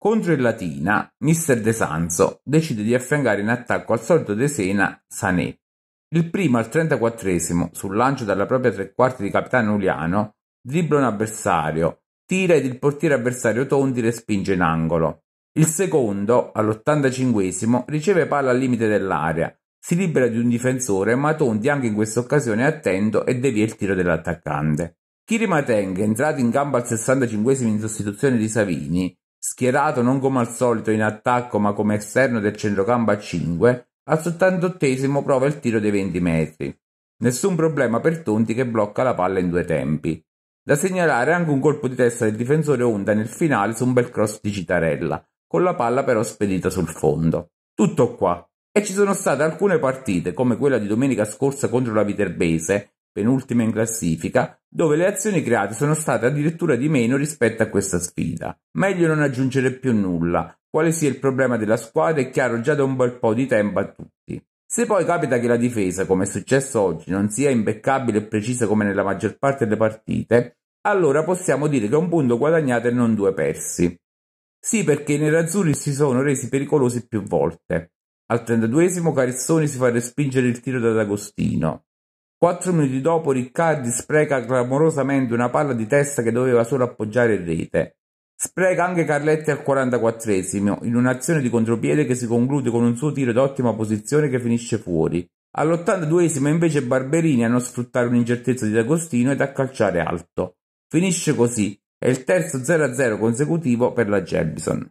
Contro il Latina, Mr. De Sanso decide di affiancare in attacco al solito De Sena Sané. Il primo al 34esimo, sul lancio dalla propria tre quarti di capitano Uliano, dribbla un avversario, tira ed il portiere avversario Tondi respinge in angolo. Il secondo, all'85esimo, riceve palla al limite dell'area, si libera di un difensore ma Tondi anche in questa occasione è attento e devia il tiro dell'attaccante. Kiri Mateng, entrato in campo al 65esimo in sostituzione di Savini, Schierato non come al solito in attacco ma come esterno del centrocampo a 5, al settantottesimo prova il tiro dei 20 metri. Nessun problema per Tonti che blocca la palla in due tempi. Da segnalare anche un colpo di testa del difensore Honda nel finale su un bel cross di Citarella, con la palla però spedita sul fondo. Tutto qua. E ci sono state alcune partite, come quella di domenica scorsa contro la Viterbese, penultima in classifica, dove le azioni create sono state addirittura di meno rispetto a questa sfida. Meglio non aggiungere più nulla. Quale sia il problema della squadra è chiaro già da un bel po' di tempo a tutti. Se poi capita che la difesa, come è successo oggi, non sia imbeccabile e precisa come nella maggior parte delle partite, allora possiamo dire che un punto guadagnato e non due persi. Sì, perché i nerazzurri si sono resi pericolosi più volte. Al 32 esimo Carissoni si fa respingere il tiro da D'Agostino. Quattro minuti dopo Riccardi spreca clamorosamente una palla di testa che doveva solo appoggiare in rete. Spreca anche Carletti al 44esimo, in un'azione di contropiede che si conclude con un suo tiro d'ottima posizione che finisce fuori. All'82esimo invece Barberini a non sfruttare un'incertezza di D'Agostino ed a calciare alto. Finisce così, è il terzo 0-0 consecutivo per la Gelbison.